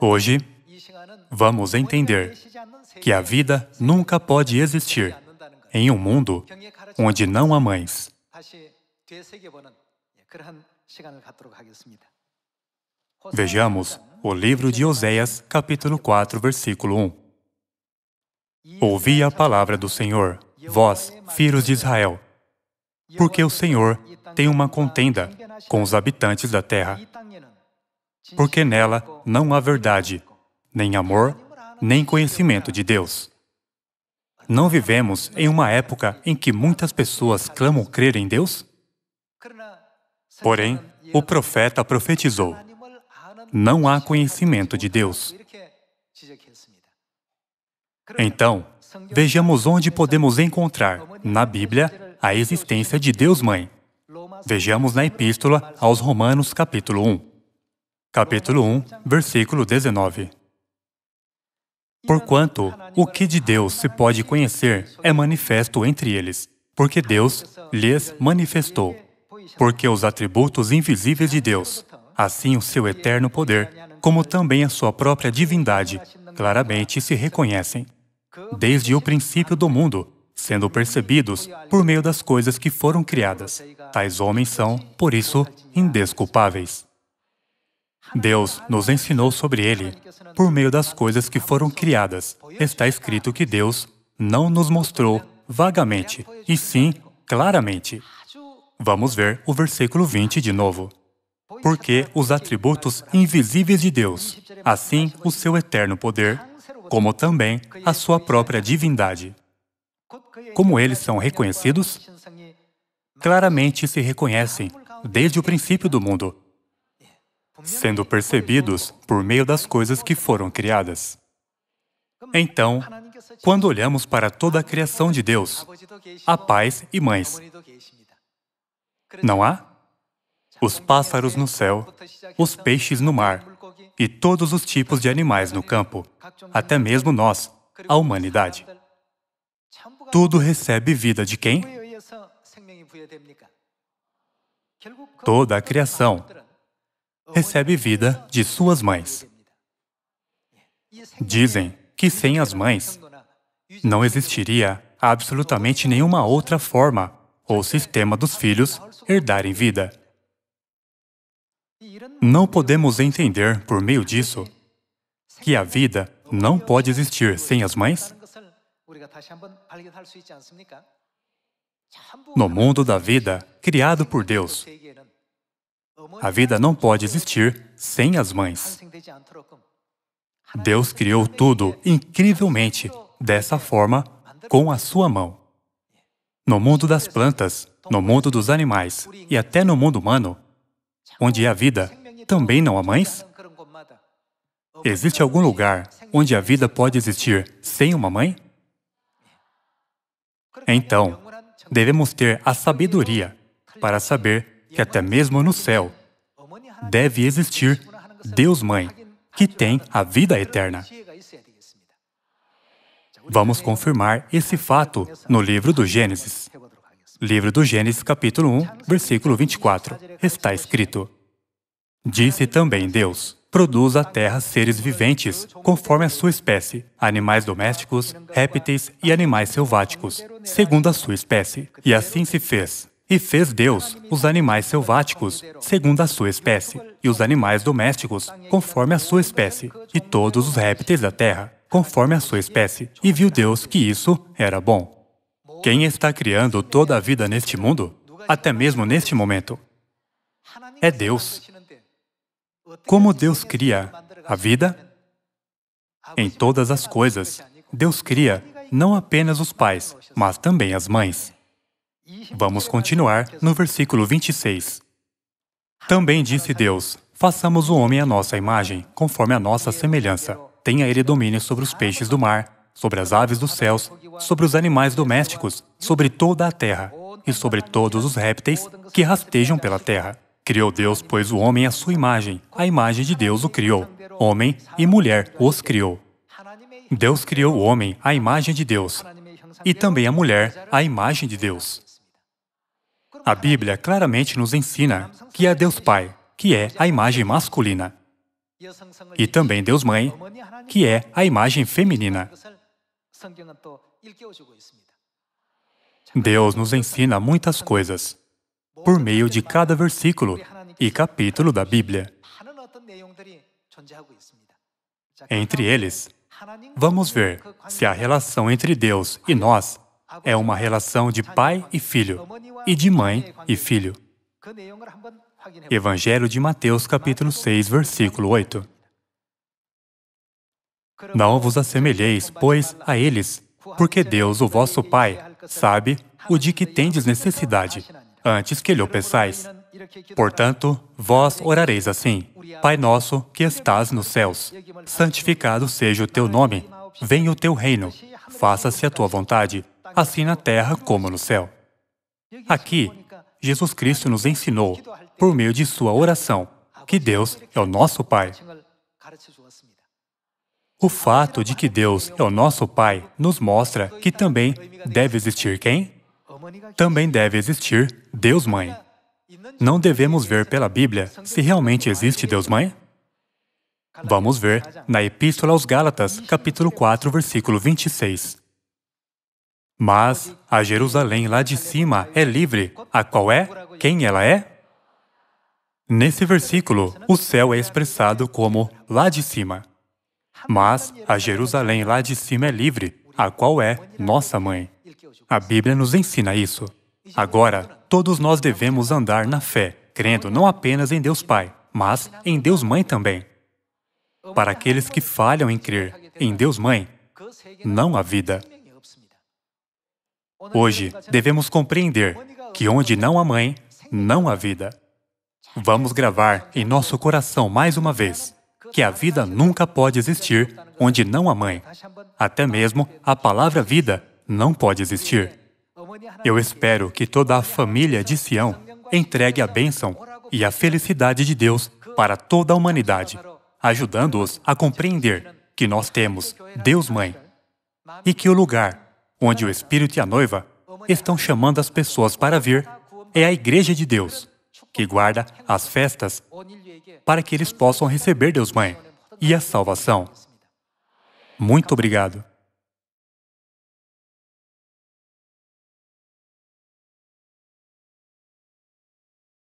Hoje, vamos entender que a vida nunca pode existir em um mundo onde não há mães. Vejamos o livro de Oséias, capítulo 4, versículo 1. Ouvi a palavra do Senhor, vós, filhos de Israel, porque o Senhor tem uma contenda com os habitantes da terra porque nela não há verdade, nem amor, nem conhecimento de Deus. Não vivemos em uma época em que muitas pessoas clamam crer em Deus? Porém, o profeta profetizou: não há conhecimento de Deus. Então, vejamos onde podemos encontrar, na Bíblia, a existência de Deus Mãe. Vejamos na Epístola aos Romanos, capítulo 1 capítulo 1, versículo 19. Porquanto o que de Deus se pode conhecer é manifesto entre eles, porque Deus lhes manifestou. Porque os atributos invisíveis de Deus, assim o seu eterno poder, como também a sua própria divindade, claramente se reconhecem, desde o princípio do mundo, sendo percebidos por meio das coisas que foram criadas. Tais homens são, por isso, indesculpáveis. Deus nos ensinou sobre ele por meio das coisas que foram criadas. Está escrito que Deus não nos mostrou vagamente, e sim claramente. Vamos ver o versículo 20 de novo. Porque os atributos invisíveis de Deus, assim o seu eterno poder, como também a sua própria divindade. Como eles são reconhecidos? Claramente se reconhecem desde o princípio do mundo, sendo percebidos por meio das coisas que foram criadas. Então, quando olhamos para toda a criação de Deus, há pais e mães. Não há? Os pássaros no céu, os peixes no mar e todos os tipos de animais no campo, até mesmo nós, a humanidade. Tudo recebe vida de quem? Toda a criação recebe vida de suas mães. Dizem que sem as mães não existiria absolutamente nenhuma outra forma ou sistema dos filhos herdarem vida. Não podemos entender, por meio disso, que a vida não pode existir sem as mães? No mundo da vida, criado por Deus, a vida não pode existir sem as mães. Deus criou tudo incrivelmente, dessa forma, com a sua mão. No mundo das plantas, no mundo dos animais e até no mundo humano, onde há vida, também não há mães? Existe algum lugar onde a vida pode existir sem uma mãe? Então, devemos ter a sabedoria para saber que até mesmo no céu deve existir Deus Mãe, que tem a vida eterna. Vamos confirmar esse fato no livro do Gênesis. Livro do Gênesis, capítulo 1, versículo 24. Está escrito: Disse também Deus: Produz a terra seres viventes, conforme a sua espécie, animais domésticos, répteis e animais selváticos, segundo a sua espécie. E assim se fez. E fez Deus os animais selváticos, segundo a sua espécie, e os animais domésticos, conforme a sua espécie, e todos os répteis da terra, conforme a sua espécie. E viu Deus que isso era bom. Quem está criando toda a vida neste mundo, até mesmo neste momento, é Deus. Como Deus cria a vida? Em todas as coisas, Deus cria não apenas os pais, mas também as mães. Vamos continuar no versículo 26. Também disse Deus: Façamos o homem à nossa imagem, conforme a nossa semelhança. Tenha ele domínio sobre os peixes do mar, sobre as aves dos céus, sobre os animais domésticos, sobre toda a terra e sobre todos os répteis que rastejam pela terra. Criou Deus, pois, o homem à sua imagem, a imagem de Deus o criou. Homem e mulher os criou. Deus criou o homem à imagem de Deus, e também a mulher à imagem de Deus. A Bíblia claramente nos ensina que há é Deus Pai, que é a imagem masculina, e também Deus Mãe, que é a imagem feminina. Deus nos ensina muitas coisas por meio de cada versículo e capítulo da Bíblia. Entre eles, vamos ver se a relação entre Deus e nós é uma relação de pai e filho e de mãe e filho. Evangelho de Mateus, capítulo 6, versículo 8. Não vos assemelheis, pois, a eles, porque Deus, o vosso Pai, sabe o de que tendes necessidade, antes que lhe o peçais. Portanto, vós orareis assim: Pai nosso que estás nos céus, santificado seja o teu nome, venha o teu reino, faça-se a tua vontade assim na terra como no céu. Aqui, Jesus Cristo nos ensinou, por meio de sua oração, que Deus é o nosso Pai. O fato de que Deus é o nosso Pai nos mostra que também deve existir quem? Também deve existir Deus Mãe. Não devemos ver pela Bíblia se realmente existe Deus Mãe? Vamos ver na Epístola aos Gálatas, capítulo 4, versículo 26. Mas a Jerusalém lá de cima é livre, a qual é? Quem ela é? Nesse versículo, o céu é expressado como lá de cima. Mas a Jerusalém lá de cima é livre, a qual é nossa mãe. A Bíblia nos ensina isso. Agora, todos nós devemos andar na fé, crendo não apenas em Deus Pai, mas em Deus Mãe também. Para aqueles que falham em crer em Deus Mãe, não há vida. Hoje, devemos compreender que onde não há mãe, não há vida. Vamos gravar em nosso coração mais uma vez que a vida nunca pode existir onde não há mãe. Até mesmo a palavra vida não pode existir. Eu espero que toda a família de Sião entregue a bênção e a felicidade de Deus para toda a humanidade, ajudando-os a compreender que nós temos Deus Mãe e que o lugar onde o Espírito e a noiva estão chamando as pessoas para vir, é a Igreja de Deus, que guarda as festas para que eles possam receber Deus Mãe e a salvação. Muito obrigado.